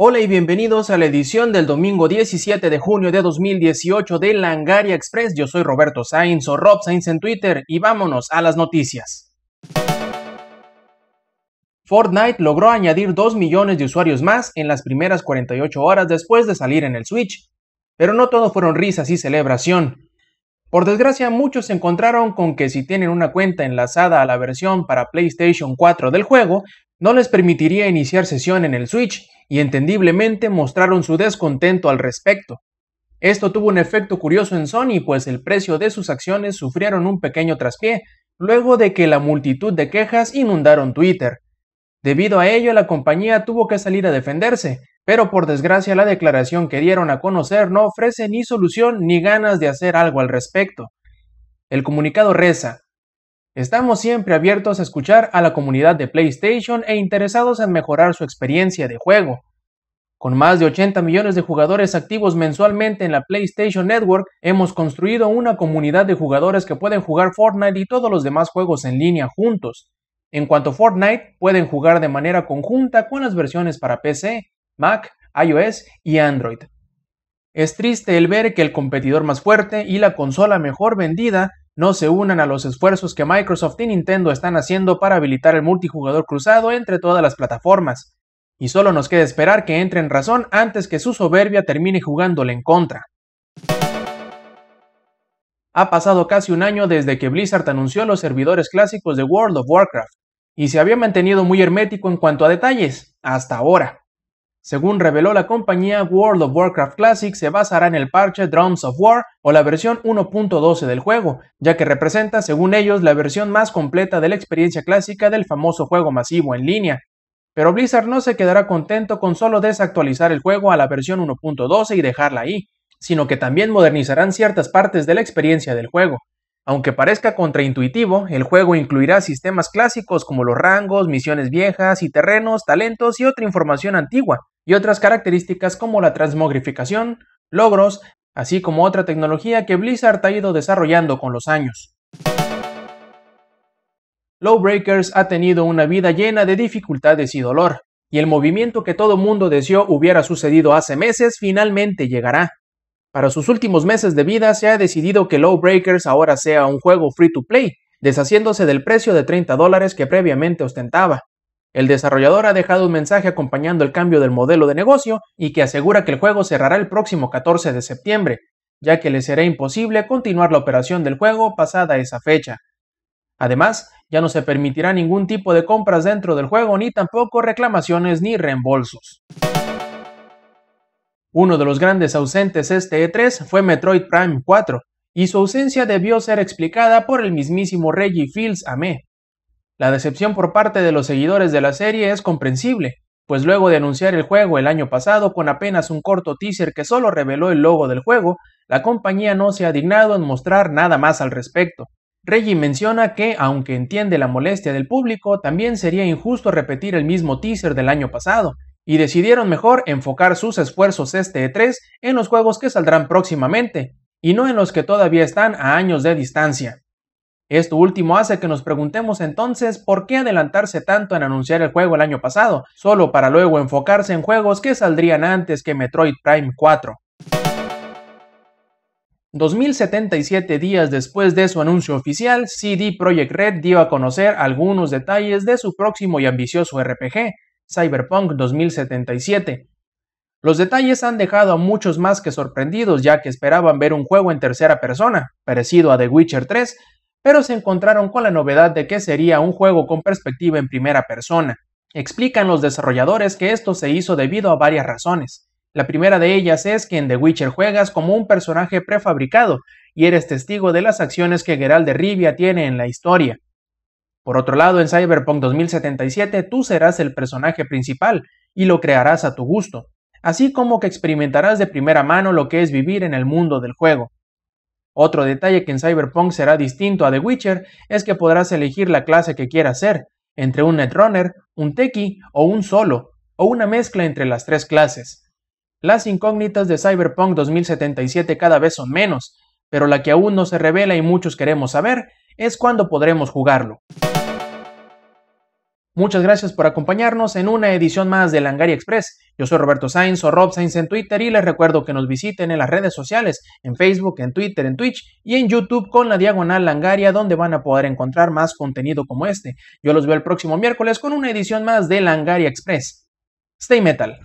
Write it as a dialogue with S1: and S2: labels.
S1: Hola y bienvenidos a la edición del domingo 17 de junio de 2018 de Langaria Express. Yo soy Roberto Sainz o Rob Sainz en Twitter y vámonos a las noticias. Fortnite logró añadir 2 millones de usuarios más en las primeras 48 horas después de salir en el Switch. Pero no todo fueron risas y celebración. Por desgracia, muchos se encontraron con que si tienen una cuenta enlazada a la versión para PlayStation 4 del juego, no les permitiría iniciar sesión en el Switch y entendiblemente mostraron su descontento al respecto. Esto tuvo un efecto curioso en Sony, pues el precio de sus acciones sufrieron un pequeño traspié, luego de que la multitud de quejas inundaron Twitter. Debido a ello, la compañía tuvo que salir a defenderse, pero por desgracia la declaración que dieron a conocer no ofrece ni solución ni ganas de hacer algo al respecto. El comunicado reza, Estamos siempre abiertos a escuchar a la comunidad de PlayStation e interesados en mejorar su experiencia de juego. Con más de 80 millones de jugadores activos mensualmente en la PlayStation Network, hemos construido una comunidad de jugadores que pueden jugar Fortnite y todos los demás juegos en línea juntos. En cuanto a Fortnite, pueden jugar de manera conjunta con las versiones para PC. Mac, iOS y Android. Es triste el ver que el competidor más fuerte y la consola mejor vendida no se unan a los esfuerzos que Microsoft y Nintendo están haciendo para habilitar el multijugador cruzado entre todas las plataformas, y solo nos queda esperar que entre en razón antes que su soberbia termine jugándole en contra. Ha pasado casi un año desde que Blizzard anunció los servidores clásicos de World of Warcraft, y se había mantenido muy hermético en cuanto a detalles, hasta ahora. Según reveló la compañía, World of Warcraft Classic se basará en el parche Drums of War o la versión 1.12 del juego, ya que representa, según ellos, la versión más completa de la experiencia clásica del famoso juego masivo en línea. Pero Blizzard no se quedará contento con solo desactualizar el juego a la versión 1.12 y dejarla ahí, sino que también modernizarán ciertas partes de la experiencia del juego. Aunque parezca contraintuitivo, el juego incluirá sistemas clásicos como los rangos, misiones viejas y terrenos, talentos y otra información antigua, y otras características como la transmogrificación, logros, así como otra tecnología que Blizzard ha ido desarrollando con los años. Lowbreakers ha tenido una vida llena de dificultades y dolor, y el movimiento que todo mundo deseó hubiera sucedido hace meses finalmente llegará. Para sus últimos meses de vida se ha decidido que Lawbreakers ahora sea un juego free to play, deshaciéndose del precio de 30 dólares que previamente ostentaba. El desarrollador ha dejado un mensaje acompañando el cambio del modelo de negocio y que asegura que el juego cerrará el próximo 14 de septiembre, ya que le será imposible continuar la operación del juego pasada esa fecha. Además, ya no se permitirá ningún tipo de compras dentro del juego ni tampoco reclamaciones ni reembolsos. Uno de los grandes ausentes este E3 fue Metroid Prime 4, y su ausencia debió ser explicada por el mismísimo Reggie Fields Amé. La decepción por parte de los seguidores de la serie es comprensible, pues luego de anunciar el juego el año pasado con apenas un corto teaser que solo reveló el logo del juego, la compañía no se ha dignado en mostrar nada más al respecto. Reggie menciona que, aunque entiende la molestia del público, también sería injusto repetir el mismo teaser del año pasado, y decidieron mejor enfocar sus esfuerzos este E3 en los juegos que saldrán próximamente, y no en los que todavía están a años de distancia. Esto último hace que nos preguntemos entonces por qué adelantarse tanto en anunciar el juego el año pasado, solo para luego enfocarse en juegos que saldrían antes que Metroid Prime 4. 2077 días después de su anuncio oficial, CD Projekt Red dio a conocer algunos detalles de su próximo y ambicioso RPG, Cyberpunk 2077. Los detalles han dejado a muchos más que sorprendidos ya que esperaban ver un juego en tercera persona, parecido a The Witcher 3, pero se encontraron con la novedad de que sería un juego con perspectiva en primera persona. Explican los desarrolladores que esto se hizo debido a varias razones. La primera de ellas es que en The Witcher juegas como un personaje prefabricado y eres testigo de las acciones que Geralt de Rivia tiene en la historia. Por otro lado, en Cyberpunk 2077 tú serás el personaje principal y lo crearás a tu gusto, así como que experimentarás de primera mano lo que es vivir en el mundo del juego. Otro detalle que en Cyberpunk será distinto a The Witcher es que podrás elegir la clase que quieras ser, entre un Netrunner, un Techie o un Solo, o una mezcla entre las tres clases. Las incógnitas de Cyberpunk 2077 cada vez son menos, pero la que aún no se revela y muchos queremos saber es cuando podremos jugarlo. Muchas gracias por acompañarnos en una edición más de Langaria Express. Yo soy Roberto Sainz o Rob Sainz en Twitter y les recuerdo que nos visiten en las redes sociales, en Facebook, en Twitter, en Twitch y en YouTube con la diagonal Langaria donde van a poder encontrar más contenido como este. Yo los veo el próximo miércoles con una edición más de Langaria Express. Stay metal.